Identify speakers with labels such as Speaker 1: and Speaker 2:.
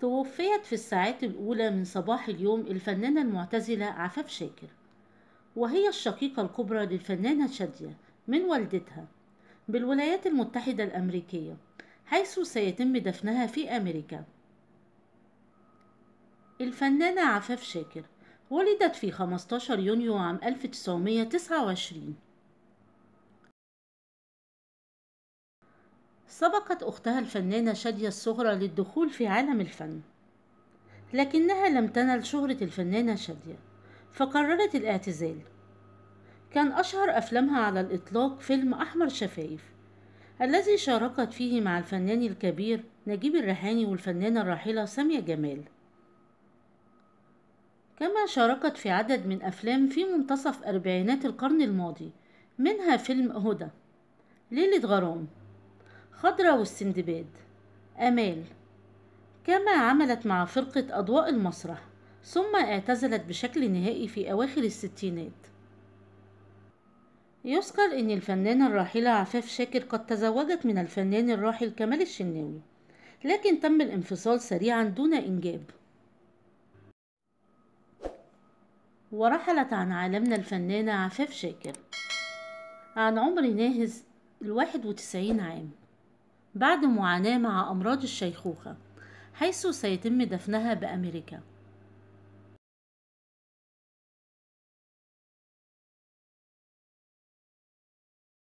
Speaker 1: توفيت في الساعات الأولى من صباح اليوم الفنانة المعتزلة عفاف شاكر وهي الشقيقة الكبرى للفنانة شادية من والدتها بالولايات المتحدة الأمريكية حيث سيتم دفنها في أمريكا الفنانة عفاف شاكر ولدت في 15 يونيو عام 1929 سبقت أختها الفنانة شادية الصغرى للدخول في عالم الفن لكنها لم تنل شهرة الفنانة شادية فقررت الاعتزال كان أشهر أفلامها على الإطلاق فيلم أحمر شفايف الذي شاركت فيه مع الفنان الكبير نجيب الريحاني والفنانة الراحلة سامية جمال كما شاركت في عدد من أفلام في منتصف أربعينات القرن الماضي منها فيلم هدى ليلة غرام خضرة والسندباد آمال كما عملت مع فرقة أضواء المسرح ثم اعتزلت بشكل نهائي في أواخر الستينات يذكر أن الفنانة الراحلة عفاف شاكر قد تزوجت من الفنان الراحل كمال الشناوي لكن تم الانفصال سريعا دون إنجاب ورحلت عن عالمنا الفنانة عفاف شاكر عن عمر ناهز الواحد وتسعين عام بعد معاناة مع أمراض الشيخوخة حيث سيتم دفنها بأمريكا